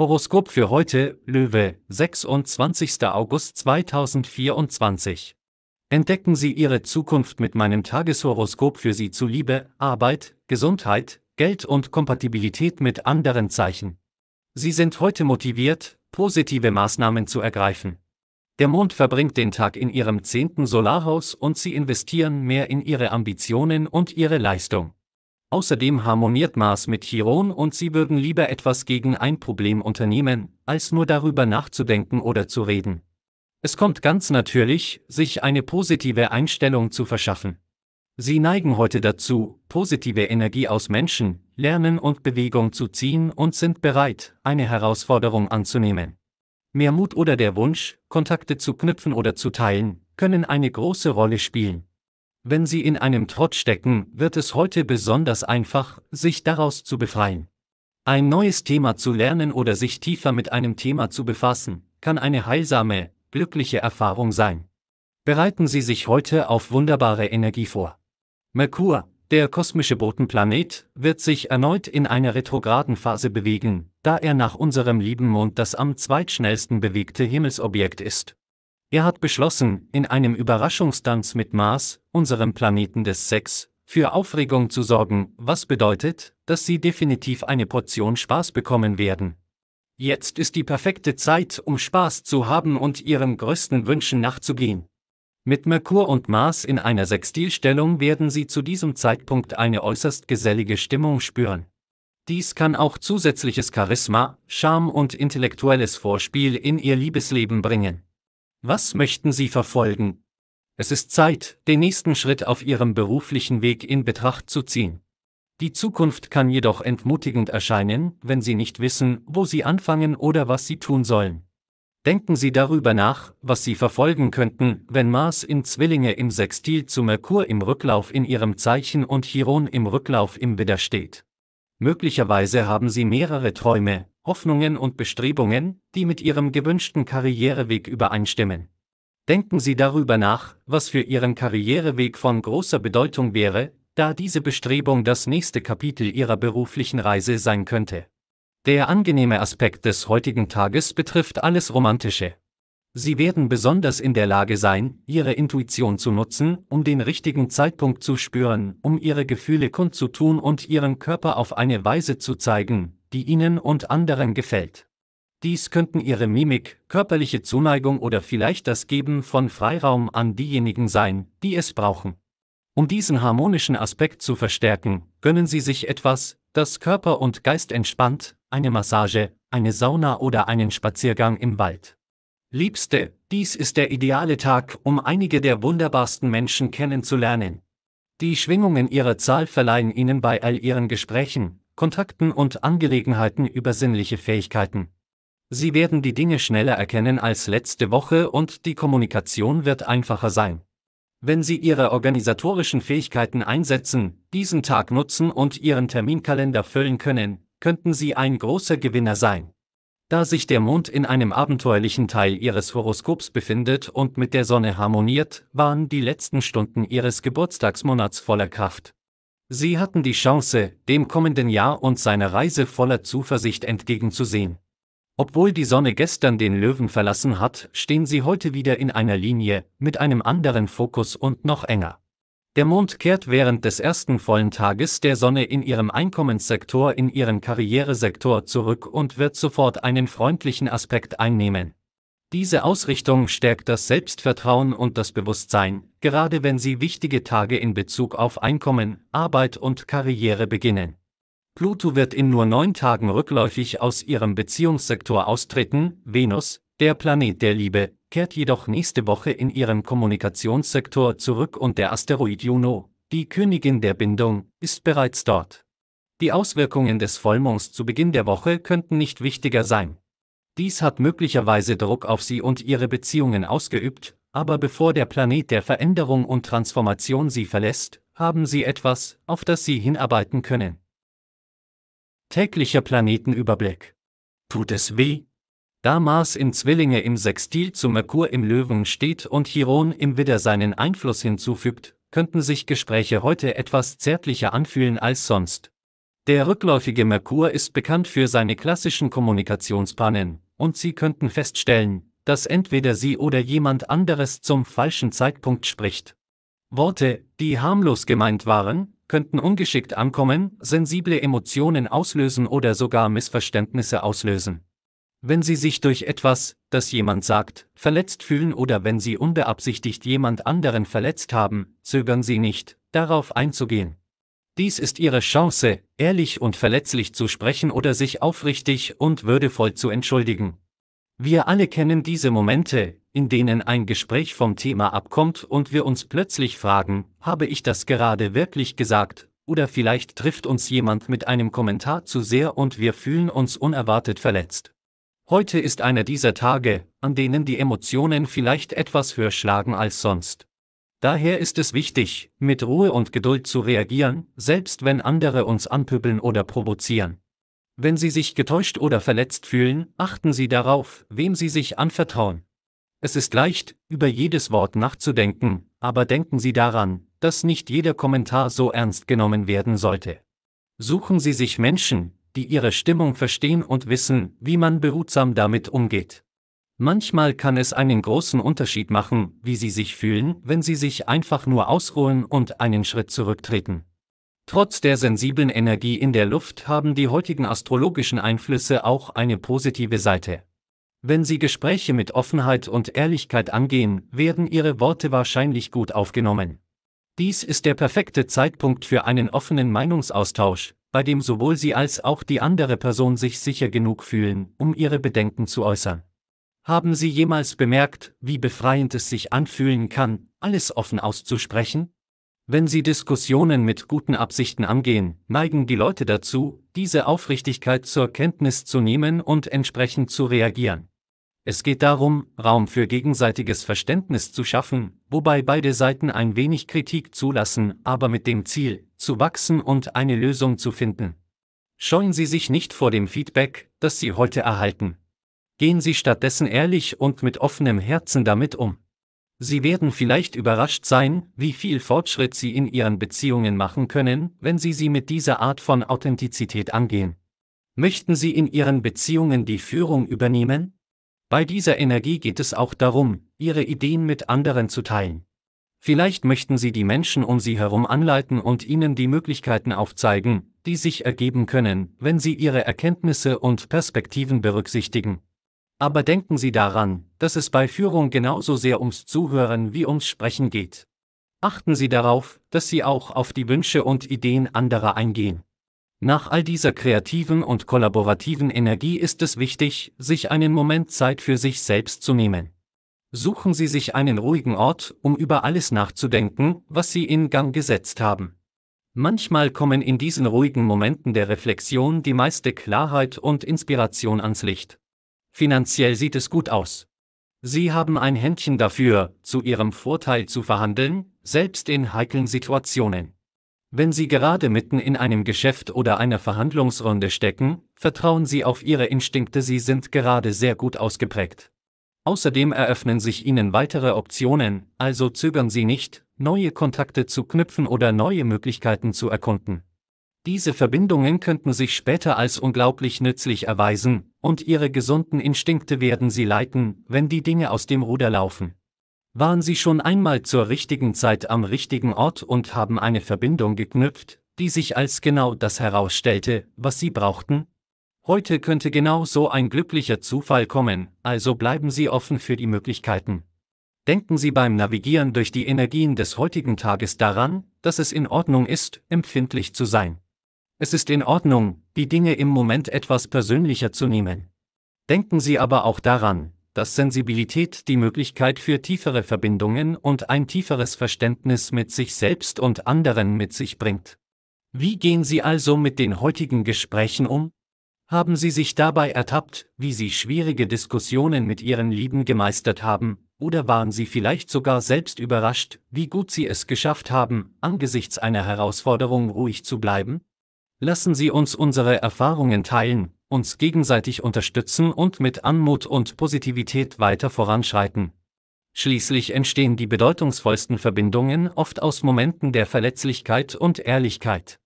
Horoskop für heute, Löwe, 26. August 2024. Entdecken Sie Ihre Zukunft mit meinem Tageshoroskop für Sie zu Liebe, Arbeit, Gesundheit, Geld und Kompatibilität mit anderen Zeichen. Sie sind heute motiviert, positive Maßnahmen zu ergreifen. Der Mond verbringt den Tag in Ihrem zehnten Solarhaus und Sie investieren mehr in Ihre Ambitionen und Ihre Leistung. Außerdem harmoniert Mars mit Chiron und sie würden lieber etwas gegen ein Problem unternehmen, als nur darüber nachzudenken oder zu reden. Es kommt ganz natürlich, sich eine positive Einstellung zu verschaffen. Sie neigen heute dazu, positive Energie aus Menschen, Lernen und Bewegung zu ziehen und sind bereit, eine Herausforderung anzunehmen. Mehr Mut oder der Wunsch, Kontakte zu knüpfen oder zu teilen, können eine große Rolle spielen. Wenn Sie in einem Trott stecken, wird es heute besonders einfach, sich daraus zu befreien. Ein neues Thema zu lernen oder sich tiefer mit einem Thema zu befassen, kann eine heilsame, glückliche Erfahrung sein. Bereiten Sie sich heute auf wunderbare Energie vor. Merkur, der kosmische Botenplanet, wird sich erneut in einer retrograden Phase bewegen, da er nach unserem lieben Mond das am zweitschnellsten bewegte Himmelsobjekt ist. Er hat beschlossen, in einem Überraschungstanz mit Mars, unserem Planeten des Sex, für Aufregung zu sorgen, was bedeutet, dass Sie definitiv eine Portion Spaß bekommen werden. Jetzt ist die perfekte Zeit, um Spaß zu haben und Ihren größten Wünschen nachzugehen. Mit Merkur und Mars in einer Sextilstellung werden Sie zu diesem Zeitpunkt eine äußerst gesellige Stimmung spüren. Dies kann auch zusätzliches Charisma, Charme und intellektuelles Vorspiel in Ihr Liebesleben bringen. Was möchten Sie verfolgen? Es ist Zeit, den nächsten Schritt auf Ihrem beruflichen Weg in Betracht zu ziehen. Die Zukunft kann jedoch entmutigend erscheinen, wenn Sie nicht wissen, wo Sie anfangen oder was Sie tun sollen. Denken Sie darüber nach, was Sie verfolgen könnten, wenn Mars in Zwillinge im Sextil zu Merkur im Rücklauf in Ihrem Zeichen und Chiron im Rücklauf im Widder steht. Möglicherweise haben Sie mehrere Träume, Hoffnungen und Bestrebungen, die mit Ihrem gewünschten Karriereweg übereinstimmen. Denken Sie darüber nach, was für Ihren Karriereweg von großer Bedeutung wäre, da diese Bestrebung das nächste Kapitel Ihrer beruflichen Reise sein könnte. Der angenehme Aspekt des heutigen Tages betrifft alles Romantische. Sie werden besonders in der Lage sein, ihre Intuition zu nutzen, um den richtigen Zeitpunkt zu spüren, um ihre Gefühle kundzutun und ihren Körper auf eine Weise zu zeigen, die ihnen und anderen gefällt. Dies könnten ihre Mimik, körperliche Zuneigung oder vielleicht das Geben von Freiraum an diejenigen sein, die es brauchen. Um diesen harmonischen Aspekt zu verstärken, gönnen Sie sich etwas, das Körper und Geist entspannt, eine Massage, eine Sauna oder einen Spaziergang im Wald. Liebste, dies ist der ideale Tag, um einige der wunderbarsten Menschen kennenzulernen. Die Schwingungen ihrer Zahl verleihen ihnen bei all ihren Gesprächen, Kontakten und Angelegenheiten übersinnliche Fähigkeiten. Sie werden die Dinge schneller erkennen als letzte Woche und die Kommunikation wird einfacher sein. Wenn Sie Ihre organisatorischen Fähigkeiten einsetzen, diesen Tag nutzen und Ihren Terminkalender füllen können, könnten Sie ein großer Gewinner sein. Da sich der Mond in einem abenteuerlichen Teil ihres Horoskops befindet und mit der Sonne harmoniert, waren die letzten Stunden ihres Geburtstagsmonats voller Kraft. Sie hatten die Chance, dem kommenden Jahr und seiner Reise voller Zuversicht entgegenzusehen. Obwohl die Sonne gestern den Löwen verlassen hat, stehen sie heute wieder in einer Linie, mit einem anderen Fokus und noch enger. Der Mond kehrt während des ersten vollen Tages der Sonne in ihrem Einkommenssektor in ihren Karrieresektor zurück und wird sofort einen freundlichen Aspekt einnehmen. Diese Ausrichtung stärkt das Selbstvertrauen und das Bewusstsein, gerade wenn Sie wichtige Tage in Bezug auf Einkommen, Arbeit und Karriere beginnen. Pluto wird in nur neun Tagen rückläufig aus ihrem Beziehungssektor austreten, Venus, der Planet der Liebe, kehrt jedoch nächste Woche in ihren Kommunikationssektor zurück und der Asteroid Juno, die Königin der Bindung, ist bereits dort. Die Auswirkungen des Vollmonds zu Beginn der Woche könnten nicht wichtiger sein. Dies hat möglicherweise Druck auf sie und ihre Beziehungen ausgeübt, aber bevor der Planet der Veränderung und Transformation sie verlässt, haben sie etwas, auf das sie hinarbeiten können. Täglicher Planetenüberblick. Tut es weh? Da Mars in Zwillinge im Sextil zu Merkur im Löwen steht und Chiron im Widder seinen Einfluss hinzufügt, könnten sich Gespräche heute etwas zärtlicher anfühlen als sonst. Der rückläufige Merkur ist bekannt für seine klassischen Kommunikationspannen, und Sie könnten feststellen, dass entweder Sie oder jemand anderes zum falschen Zeitpunkt spricht. Worte, die harmlos gemeint waren, könnten ungeschickt ankommen, sensible Emotionen auslösen oder sogar Missverständnisse auslösen. Wenn Sie sich durch etwas, das jemand sagt, verletzt fühlen oder wenn Sie unbeabsichtigt jemand anderen verletzt haben, zögern Sie nicht, darauf einzugehen. Dies ist Ihre Chance, ehrlich und verletzlich zu sprechen oder sich aufrichtig und würdevoll zu entschuldigen. Wir alle kennen diese Momente, in denen ein Gespräch vom Thema abkommt und wir uns plötzlich fragen, habe ich das gerade wirklich gesagt, oder vielleicht trifft uns jemand mit einem Kommentar zu sehr und wir fühlen uns unerwartet verletzt. Heute ist einer dieser Tage, an denen die Emotionen vielleicht etwas höher schlagen als sonst. Daher ist es wichtig, mit Ruhe und Geduld zu reagieren, selbst wenn andere uns anpübeln oder provozieren. Wenn Sie sich getäuscht oder verletzt fühlen, achten Sie darauf, wem Sie sich anvertrauen. Es ist leicht, über jedes Wort nachzudenken, aber denken Sie daran, dass nicht jeder Kommentar so ernst genommen werden sollte. Suchen Sie sich Menschen, die ihre Stimmung verstehen und wissen, wie man behutsam damit umgeht. Manchmal kann es einen großen Unterschied machen, wie sie sich fühlen, wenn sie sich einfach nur ausruhen und einen Schritt zurücktreten. Trotz der sensiblen Energie in der Luft haben die heutigen astrologischen Einflüsse auch eine positive Seite. Wenn Sie Gespräche mit Offenheit und Ehrlichkeit angehen, werden Ihre Worte wahrscheinlich gut aufgenommen. Dies ist der perfekte Zeitpunkt für einen offenen Meinungsaustausch, bei dem sowohl Sie als auch die andere Person sich sicher genug fühlen, um ihre Bedenken zu äußern. Haben Sie jemals bemerkt, wie befreiend es sich anfühlen kann, alles offen auszusprechen? Wenn Sie Diskussionen mit guten Absichten angehen, neigen die Leute dazu, diese Aufrichtigkeit zur Kenntnis zu nehmen und entsprechend zu reagieren. Es geht darum, Raum für gegenseitiges Verständnis zu schaffen, wobei beide Seiten ein wenig Kritik zulassen, aber mit dem Ziel, zu wachsen und eine Lösung zu finden. Scheuen Sie sich nicht vor dem Feedback, das Sie heute erhalten. Gehen Sie stattdessen ehrlich und mit offenem Herzen damit um. Sie werden vielleicht überrascht sein, wie viel Fortschritt Sie in Ihren Beziehungen machen können, wenn Sie sie mit dieser Art von Authentizität angehen. Möchten Sie in Ihren Beziehungen die Führung übernehmen? Bei dieser Energie geht es auch darum, ihre Ideen mit anderen zu teilen. Vielleicht möchten sie die Menschen um sie herum anleiten und ihnen die Möglichkeiten aufzeigen, die sich ergeben können, wenn sie ihre Erkenntnisse und Perspektiven berücksichtigen. Aber denken Sie daran, dass es bei Führung genauso sehr ums Zuhören wie ums Sprechen geht. Achten Sie darauf, dass Sie auch auf die Wünsche und Ideen anderer eingehen. Nach all dieser kreativen und kollaborativen Energie ist es wichtig, sich einen Moment Zeit für sich selbst zu nehmen. Suchen Sie sich einen ruhigen Ort, um über alles nachzudenken, was Sie in Gang gesetzt haben. Manchmal kommen in diesen ruhigen Momenten der Reflexion die meiste Klarheit und Inspiration ans Licht. Finanziell sieht es gut aus. Sie haben ein Händchen dafür, zu Ihrem Vorteil zu verhandeln, selbst in heiklen Situationen. Wenn Sie gerade mitten in einem Geschäft oder einer Verhandlungsrunde stecken, vertrauen Sie auf Ihre Instinkte, Sie sind gerade sehr gut ausgeprägt. Außerdem eröffnen sich Ihnen weitere Optionen, also zögern Sie nicht, neue Kontakte zu knüpfen oder neue Möglichkeiten zu erkunden. Diese Verbindungen könnten sich später als unglaublich nützlich erweisen, und Ihre gesunden Instinkte werden Sie leiten, wenn die Dinge aus dem Ruder laufen. Waren Sie schon einmal zur richtigen Zeit am richtigen Ort und haben eine Verbindung geknüpft, die sich als genau das herausstellte, was Sie brauchten? Heute könnte genau so ein glücklicher Zufall kommen, also bleiben Sie offen für die Möglichkeiten. Denken Sie beim Navigieren durch die Energien des heutigen Tages daran, dass es in Ordnung ist, empfindlich zu sein. Es ist in Ordnung, die Dinge im Moment etwas persönlicher zu nehmen. Denken Sie aber auch daran, dass Sensibilität die Möglichkeit für tiefere Verbindungen und ein tieferes Verständnis mit sich selbst und anderen mit sich bringt. Wie gehen Sie also mit den heutigen Gesprächen um? Haben Sie sich dabei ertappt, wie Sie schwierige Diskussionen mit Ihren Lieben gemeistert haben, oder waren Sie vielleicht sogar selbst überrascht, wie gut Sie es geschafft haben, angesichts einer Herausforderung ruhig zu bleiben? Lassen Sie uns unsere Erfahrungen teilen, uns gegenseitig unterstützen und mit Anmut und Positivität weiter voranschreiten. Schließlich entstehen die bedeutungsvollsten Verbindungen oft aus Momenten der Verletzlichkeit und Ehrlichkeit.